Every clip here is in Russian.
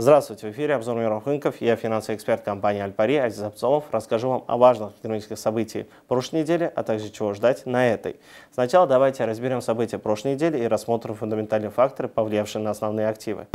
Здравствуйте, в эфире обзор мировых рынков. Я финансовый эксперт компании «Альпари» Азиз Абцолов. Расскажу вам о важных экономических событиях прошлой недели, а также чего ждать на этой. Сначала давайте разберем события прошлой недели и рассмотрим фундаментальные факторы, повлиявшие на основные активы.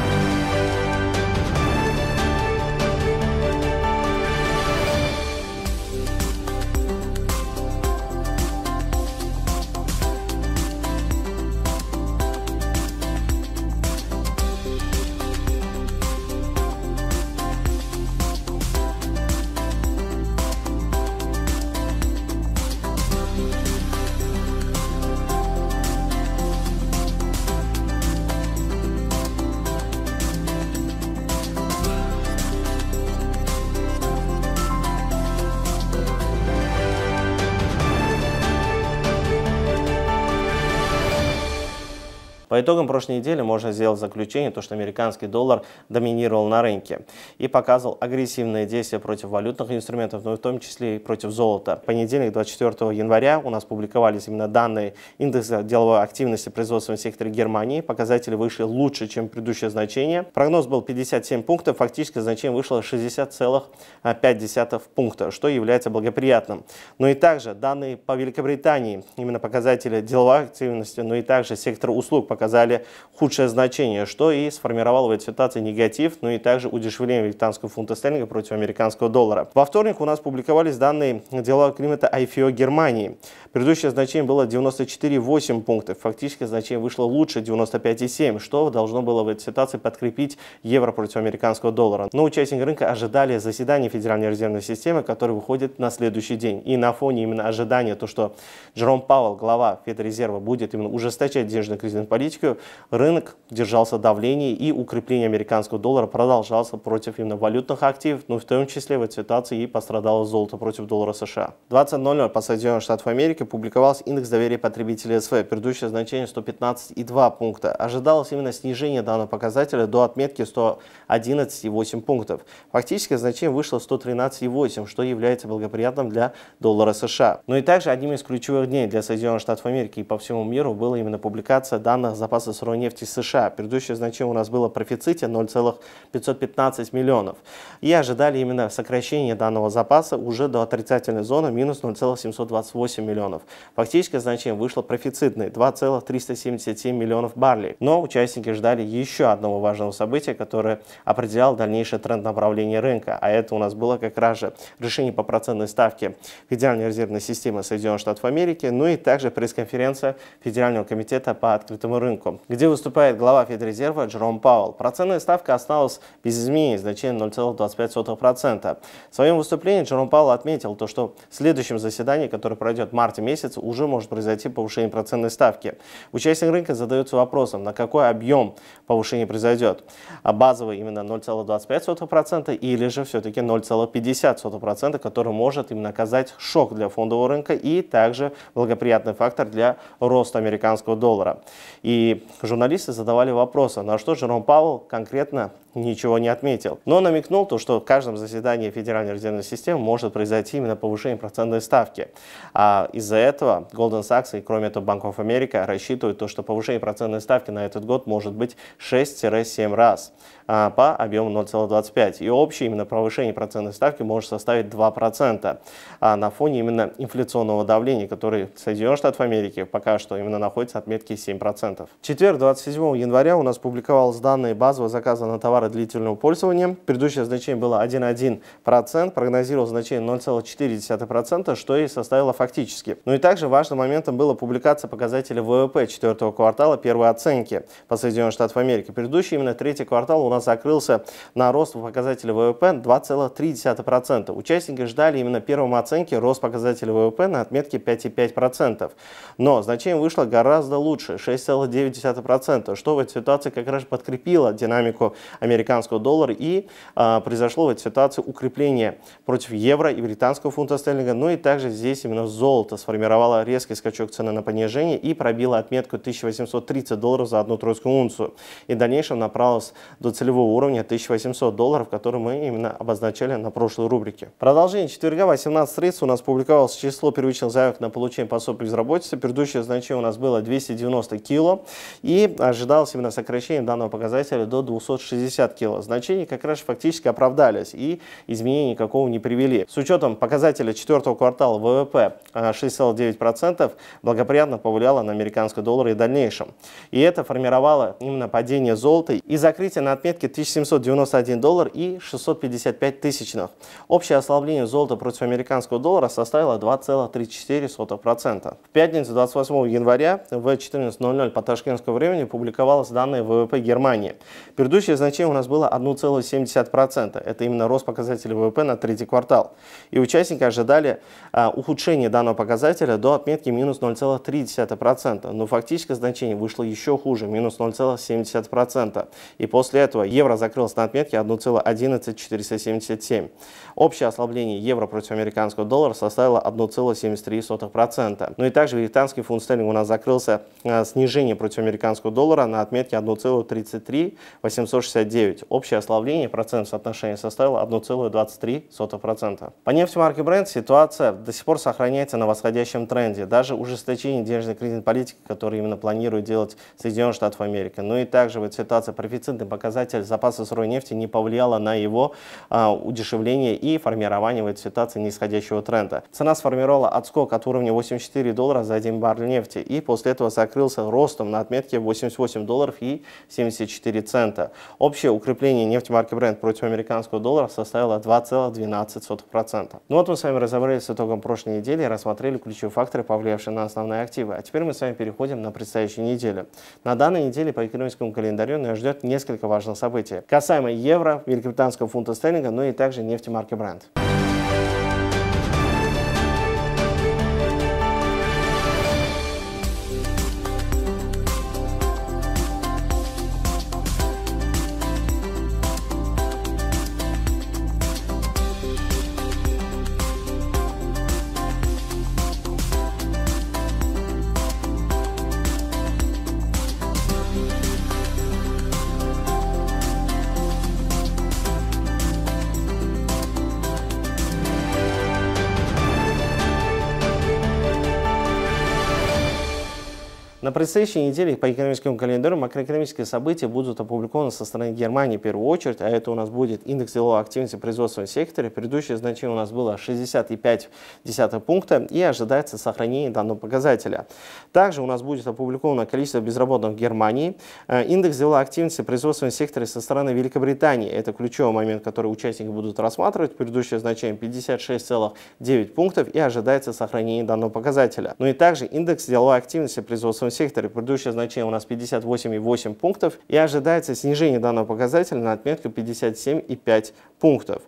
По итогам прошлой недели можно сделать заключение, то, что американский доллар доминировал на рынке и показывал агрессивные действия против валютных инструментов, но в том числе и против золота. В понедельник, 24 января, у нас публиковались именно данные индекса деловой активности в производственном секторе Германии. Показатели вышли лучше, чем предыдущее значение. Прогноз был 57 пунктов, фактически значение вышло 60,5 а, пункта, что является благоприятным. Но и также данные по Великобритании, именно показатели деловой активности, но и также сектор услуг показатели показали худшее значение, что и сформировало в этой ситуации негатив, ну и также удешевление британского фунта стерлинга против американского доллара. Во вторник у нас публиковались данные дела климата IFO Германии. Предыдущее значение было 94,8 пунктов. Фактически значение вышло лучше 95,7, что должно было в этой ситуации подкрепить евро против американского доллара. Но участники рынка ожидали заседания Федеральной резервной системы, которое выходит на следующий день. И на фоне именно ожидания, то, что Джером Пауэлл, глава Федрезерва, будет именно ужесточать денежно-кредитную политику, энергетику, рынок держался давление и укрепление американского доллара продолжался против именно валютных активов, ну в том числе в этой ситуации и пострадало золото против доллара США. 20.00 по Соединенным Штатам Америки публиковался индекс доверия потребителей СВ, предыдущее значение 115,2 пункта. Ожидалось именно снижение данного показателя до отметки 111,8 пунктов. Фактически значение вышло 113,8, что является благоприятным для доллара США. Но ну и также одним из ключевых дней для Соединенных Штатов Америки и по всему миру была именно публикация данных запасы сырой нефти США. Предыдущее значение у нас было профиците 0,515 миллионов. И ожидали именно сокращения данного запаса уже до отрицательной зоны минус 0,728 миллионов. Фактическое значение вышло профицитное 2,377 миллионов баррелей. Но участники ждали еще одного важного события, которое определяло дальнейший тренд направления рынка. А это у нас было как раз же решение по процентной ставке Федеральной резервной системы Соединенных Штатов Америки, ну и также пресс-конференция Федерального комитета по открытому рынку рынку, где выступает глава Федрезерва Джером Пауэлл. Процентная ставка осталась без изменений, значение 0,25%. В своем выступлении Джером Пауэлл отметил то, что в следующем заседании, которое пройдет в марте месяце, уже может произойти повышение процентной ставки. Участник рынка задается вопросом, на какой объем повышение произойдет. А базовый именно 0,25% или же все-таки 0,50%, который может именно оказать шок для фондового рынка и также благоприятный фактор для роста американского доллара. И журналисты задавали вопросы, на что Жером Павел конкретно ничего не отметил. Но намекнул то, что в каждом заседании Федеральной резервной системы может произойти именно повышение процентной ставки. А из-за этого Goldman Sachs и, кроме этого, Bank of America рассчитывают то, что повышение процентной ставки на этот год может быть 6-7 раз а, по объему 0,25. И общее именно повышение процентной ставки может составить 2% а на фоне именно инфляционного давления, который Соединенных Штатов Америки пока что именно находится отметки 7%. В четверг, 27 января, у нас публиковалось данные базового заказа на товары длительного пользования. Предыдущее значение было 1,1%, прогнозировал значение 0,4%, что и составило фактически. Ну и также важным моментом была публикация показателя ВВП четвертого квартала первой оценки по Соединенным Штатам Америки. Предыдущий, именно третий квартал, у нас закрылся на рост показателя ВВП 2,3%. Участники ждали именно первом оценке рост показателя ВВП на отметке 5,5%. Но значение вышло гораздо лучше, 6,9%. 1,9%, что в этой ситуации как раз подкрепило динамику американского доллара и а, произошло в этой ситуации укрепление против евро и британского фунта стерлинга, ну и также здесь именно золото сформировало резкий скачок цены на понижение и пробило отметку 1830 долларов за одну тройскую унцию и в дальнейшем направилось до целевого уровня 1800 долларов, который мы именно обозначали на прошлой рубрике. Продолжение четверга 18.30 у нас публиковалось число первичных заявок на получение пособия безработицы. Предыдущее значение у нас было 290 кило и ожидалось именно сокращение данного показателя до 260 кило. Значения как раз фактически оправдались и изменений никакого не привели. С учетом показателя четвертого квартала ВВП 6,9% э, благоприятно повлияло на американский доллар и в дальнейшем. И это формировало именно падение золота и закрытие на отметке 1791 доллар и 655 тысячных. Общее ослабление золота против американского доллара составило 2,34%. В пятницу 28 января в 14.00 по ташкентского времени публиковалось данные ВВП Германии. Предыдущее значение у нас было 1,7%. Это именно рост показателя ВВП на третий квартал. И участники ожидали а, ухудшения данного показателя до отметки минус 0,3%. Но фактическое значение вышло еще хуже, минус 0,70%. И после этого евро закрылось на отметке 1,11477. Общее ослабление евро против американского доллара составило 1,73%. Ну и также британский фунт стерлинг у нас закрылся а, снижение против американского доллара на отметке 1,33869. Общее ослабление процент соотношения составило 1,23%. По нефти марки Brent ситуация до сих пор сохраняется на восходящем тренде. Даже ужесточение денежной кредитной политики, которую именно планирует делать Соединенные Штаты Америки. но ну и также вот ситуация профицитный показатель запаса сырой нефти не повлияла на его а, удешевление и формирование в этой ситуации нисходящего тренда. Цена сформировала отскок от уровня 84 доллара за один баррель нефти и после этого закрылся ростом на отметке 88 долларов и 74 цента. Общее укрепление нефти марки Brent против американского доллара составило 2,12%. Ну вот мы с вами разобрались с итогом прошлой недели и рассмотрели ключевые факторы, повлиявшие на основные активы. А теперь мы с вами переходим на предстоящую неделю. На данной неделе по экономическому календарю нас ждет несколько важных событий. Касаемо евро, великобританского фунта стерлинга, ну и также нефти марки Brent. На предстоящей неделе по экономическому календарю макроэкономические события будут опубликованы со стороны Германии в первую очередь, а это у нас будет индекс деловой активности производственного сектора. Предыдущее значение у нас было 65,1 пункта и ожидается сохранение данного показателя. Также у нас будет опубликовано количество безработных в Германии, э, индекс деловой активности производственного сектора со стороны Великобритании. Это ключевой момент, который участники будут рассматривать. Предыдущее значение 56,9 пунктов и ожидается сохранение данного показателя. Ну и также индекс деловой активности производственного Секторе предыдущее значение у нас 58,8 пунктов, и ожидается снижение данного показателя на отметку 57,5 пунктов.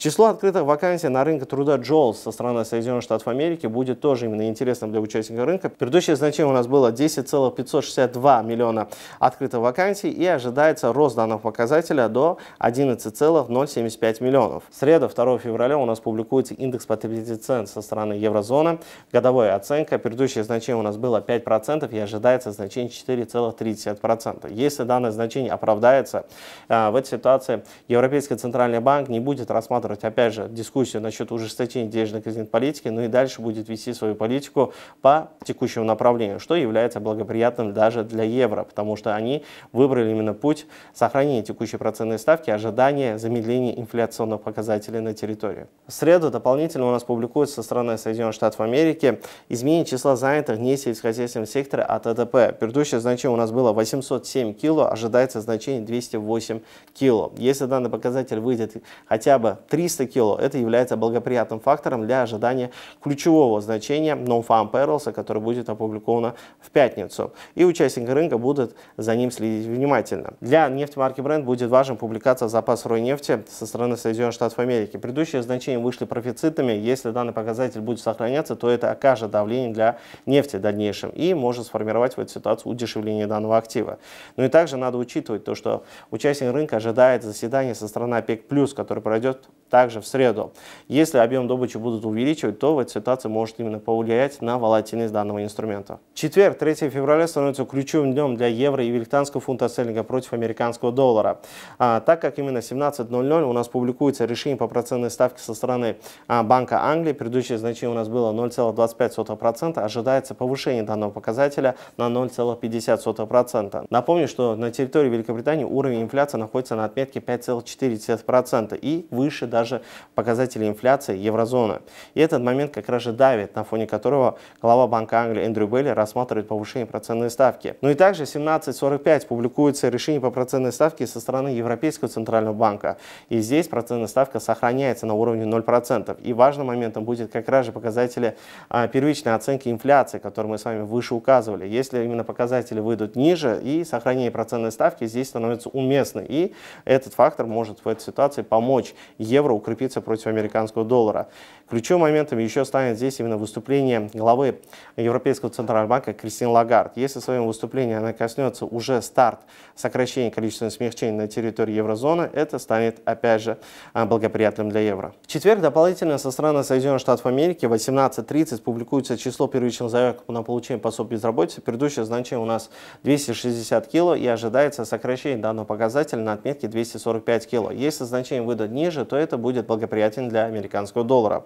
Число открытых вакансий на рынке труда JOLS со стороны Соединенных Штатов Америки будет тоже именно интересным для участников рынка. Предыдущее значение у нас было 10,562 миллиона открытых вакансий и ожидается рост данного показателя до 11,075 миллионов. В среду 2 февраля у нас публикуется индекс потребительских цен со стороны еврозоны. Годовая оценка. Предыдущее значение у нас было 5% и ожидается значение 4,30%. Если данное значение оправдается, э, в этой ситуации Европейский Центральный банк не будет рассматривать которая, опять же, дискуссию насчет ужесточения денежной кредитной политики, но ну и дальше будет вести свою политику по текущему направлению, что является благоприятным даже для евро, потому что они выбрали именно путь сохранения текущей процентной ставки, ожидания замедления инфляционных показателей на территории. В среду дополнительно у нас публикуется со стороны Соединенных Штатов Америки изменение числа занятых не сельскохозяйственного сектора от АТП. Предыдущее значение у нас было 807 кило, ожидается значение 208 кило. Если данный показатель выйдет хотя бы 3 300 кило. Это является благоприятным фактором для ожидания ключевого значения Non-Farm Perils, который будет опубликовано в пятницу. И участники рынка будут за ним следить внимательно. Для нефтемарки бренд будет важен публикация запаса нефти со стороны Соединенных Штатов Америки. Предыдущие значения вышли профицитами. Если данный показатель будет сохраняться, то это окажет давление для нефти в дальнейшем и может сформировать в этой ситуации удешевление данного актива. Ну и также надо учитывать то, что участник рынка ожидает заседание со стороны ОПЕК+, который пройдет также в среду. Если объем добычи будут увеличивать, то эта ситуация может именно повлиять на волатильность данного инструмента. Четверг, 3 февраля, становится ключевым днем для евро и великтанского фунта стерлинга против американского доллара. А, так как именно 17.00 у нас публикуется решение по процентной ставке со стороны а, Банка Англии, предыдущее значение у нас было 0,25%, ожидается повышение данного показателя на 0,50%. Напомню, что на территории Великобритании уровень инфляции находится на отметке 5,4% и выше даже даже показатели инфляции еврозоны. И этот момент как раз же давит, на фоне которого глава Банка Англии Эндрю Белли рассматривает повышение процентной ставки. Ну и также 17.45 публикуется решение по процентной ставке со стороны Европейского центрального банка. И здесь процентная ставка сохраняется на уровне 0%. И важным моментом будет как раз же показатели а, первичной оценки инфляции, которые мы с вами выше указывали. Если именно показатели выйдут ниже и сохранение процентной ставки здесь становится уместным, И этот фактор может в этой ситуации помочь евро евро укрепится против американского доллара. Ключевым моментом еще станет здесь именно выступление главы Европейского центрального банка Кристин Лагард. Если в своем выступлении она коснется уже старт сокращения количества смягчений на территории еврозоны, это станет опять же а, благоприятным для евро. В четверг дополнительно со стороны Соединенных Штатов Америки в 18.30 публикуется число первичных заявок на получение пособий безработицы. Предыдущее значение у нас 260 кило и ожидается сокращение данного показателя на отметке 245 кило. Если значение выйдет ниже, то это будет благоприятен для американского доллара.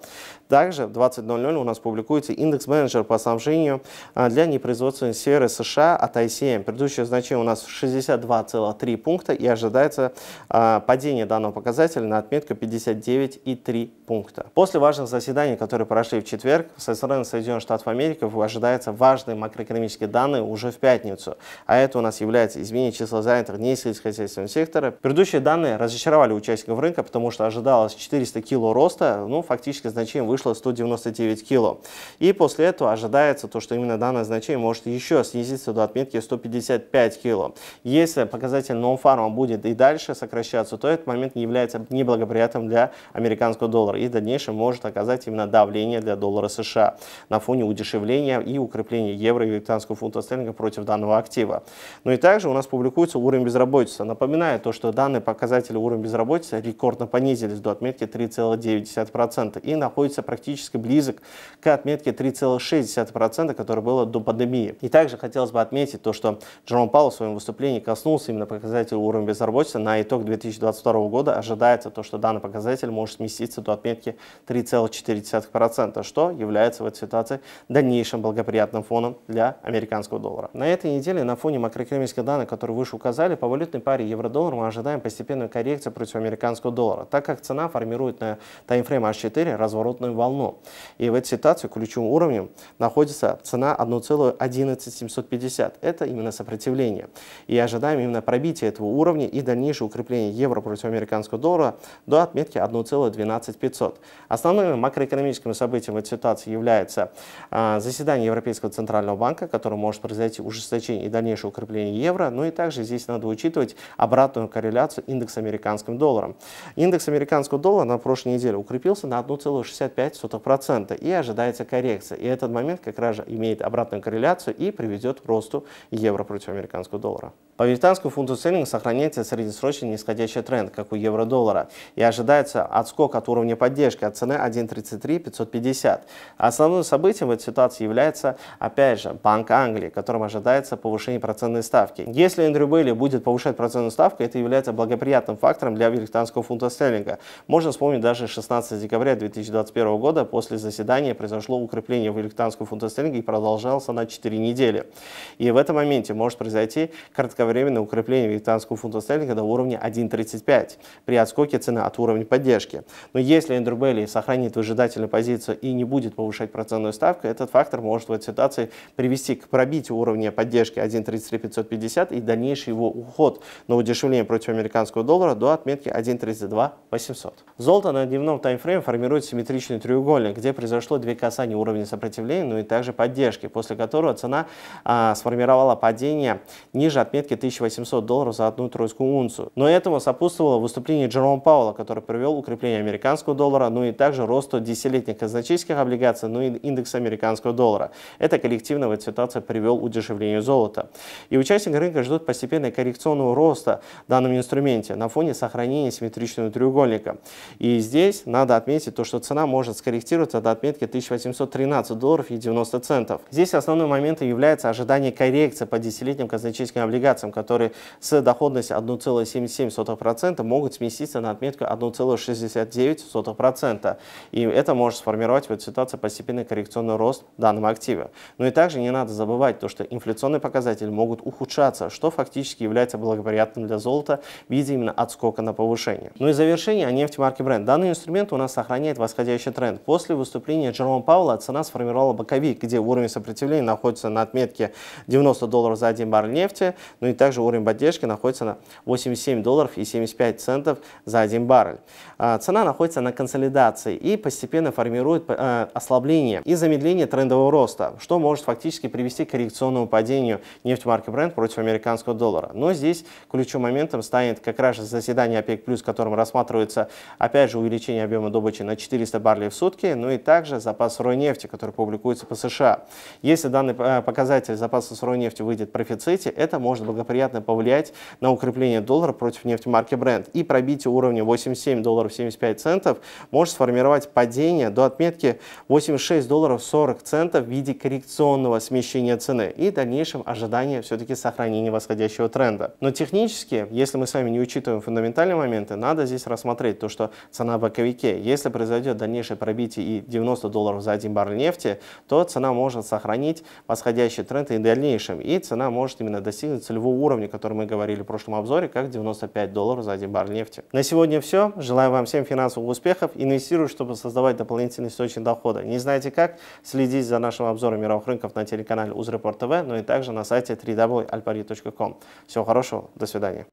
Также в 20.00 у нас публикуется индекс-менеджер по снабжению а, для непроизводственной сферы США от ICM. Предыдущее значение у нас 62,3 пункта и ожидается а, падение данного показателя на отметку 59,3 пункта. После важных заседаний, которые прошли в четверг, со стороны Соединенных Штатов Америки ожидаются важные макроэкономические данные уже в пятницу. А это у нас является изменение числа занятых не сельскохозяйственного сектора. Предыдущие данные разочаровали участников рынка, потому что ожидалось 400 кило роста, ну, фактически значение вышло 199 кило. И после этого ожидается то, что именно данное значение может еще снизиться до отметки 155 кило. Если показатель нон-фарма будет и дальше сокращаться, то этот момент не является неблагоприятным для американского доллара доллар и в дальнейшем может оказать именно давление для доллара США на фоне удешевления и укрепления евро и британского фунта стерлинга против данного актива. Ну и также у нас публикуется уровень безработицы. Напоминаю то, что данные показатели уровня безработицы рекордно понизились до отметки 3,9% и находится практически близок к отметке 3,6%, которая была до пандемии. И также хотелось бы отметить то, что Джером Пауэлл в своем выступлении коснулся именно показателя уровня безработицы на итог 2022 года. Ожидается то, что данный показатель может сместиться до отметки отметке 3,4%, что является в этой ситуации дальнейшим благоприятным фоном для американского доллара. На этой неделе на фоне макроэкономических данных, которые выше указали, по валютной паре евро-доллар мы ожидаем постепенную коррекцию против американского доллара, так как цена формирует на таймфрейм H4 разворотную волну. И в этой ситуации ключевым уровнем находится цена 1,11750. Это именно сопротивление. И ожидаем именно пробития этого уровня и дальнейшее укрепление евро против американского доллара до отметки 1,12500. 500. Основным макроэкономическим событием этой ситуации является а, заседание Европейского Центрального банка, которое может произойти ужесточение и дальнейшее укрепление евро. Ну и также здесь надо учитывать обратную корреляцию индекса американским долларом. Индекс американского доллара на прошлой неделе укрепился на 1,65% и ожидается коррекция. И этот момент как раз же имеет обратную корреляцию и приведет к росту евро против американского доллара. По американскому фунту стерлинга сохраняется среднесрочный нисходящий тренд, как у евро-доллара, и ожидается отскок от уровня поддержки от цены 1,33550. Основным событием в этой ситуации является, опять же, Банк Англии, которым ожидается повышение процентной ставки. Если Эндрю Бейли будет повышать процентную ставку, это является благоприятным фактором для британского фунта стерлинга. Можно вспомнить даже 16 декабря 2021 года после заседания произошло укрепление британского фунта стерлинга и продолжалось на 4 недели. И в этом моменте может произойти кратковременное кратковременное укрепление вьетнамского фунта стерлинга до уровня 1.35 при отскоке цены от уровня поддержки. Но если Эндрю Белли сохранит выжидательную позицию и не будет повышать процентную ставку, этот фактор может в этой ситуации привести к пробитию уровня поддержки 1.33550 и дальнейший его уход на удешевление против американского доллара до отметки 1.32800. Золото на дневном таймфрейме формирует симметричный треугольник, где произошло две касания уровня сопротивления, но ну и также поддержки, после которого цена а, сформировала падение ниже отметки практически 1800 долларов за одну тройскую унцию. Но этому сопутствовало выступление Джерома Пауэлла, который привел укрепление американского доллара, ну и также росту десятилетних казначейских облигаций, ну и индекс американского доллара. Это коллективно в этой ситуации привел удешевлению золота. И участники рынка ждут постепенной коррекционного роста в данном инструменте на фоне сохранения симметричного треугольника. И здесь надо отметить то, что цена может скорректироваться до отметки 1813 долларов и 90 центов. Здесь основным моментом является ожидание коррекции по десятилетним казначейским облигациям индексам, которые с доходностью 1,77% могут сместиться на отметку 1,69%. И это может сформировать вот ситуацию постепенный коррекционный рост данного актива. Ну и также не надо забывать то, что инфляционные показатели могут ухудшаться, что фактически является благоприятным для золота в виде именно отскока на повышение. Ну и завершение о нефти марки Brent. Данный инструмент у нас сохраняет восходящий тренд. После выступления Джерома Паула цена сформировала боковик, где уровень сопротивления находится на отметке 90 долларов за один баррель нефти, ну и и также уровень поддержки находится на 87 долларов и 75 центов за один баррель. А, цена находится на консолидации и постепенно формирует э, ослабление и замедление трендового роста, что может фактически привести к коррекционному падению марки Brent против американского доллара. Но здесь ключевым моментом станет как раз заседание ОПЕК+, в котором рассматривается опять же увеличение объема добычи на 400 баррелей в сутки, ну и также запас сырой нефти, который публикуется по США. Если данный э, показатель запаса сырой нефти выйдет в профиците, это может благоприятно благоприятно повлиять на укрепление доллара против нефти марки Brent. И пробитие уровня 87 долларов 75 центов может сформировать падение до отметки 86 долларов 40 центов в виде коррекционного смещения цены и дальнейшем ожидания все-таки сохранения восходящего тренда. Но технически, если мы с вами не учитываем фундаментальные моменты, надо здесь рассмотреть то, что цена в боковике, если произойдет дальнейшее пробитие и 90 долларов за один баррель нефти, то цена может сохранить восходящий тренд и в дальнейшем, и цена может именно достигнуть целевого уровня, который мы говорили в прошлом обзоре, как 95 долларов за один баррель нефти. На сегодня все. Желаю вам всем финансовых успехов. Инвестируй, чтобы создавать дополнительный источник дохода. Не знаете как? Следите за нашим обзором мировых рынков на телеканале Узрепорт ТВ, но ну и также на сайте www.alpari.com. Всего хорошего. До свидания.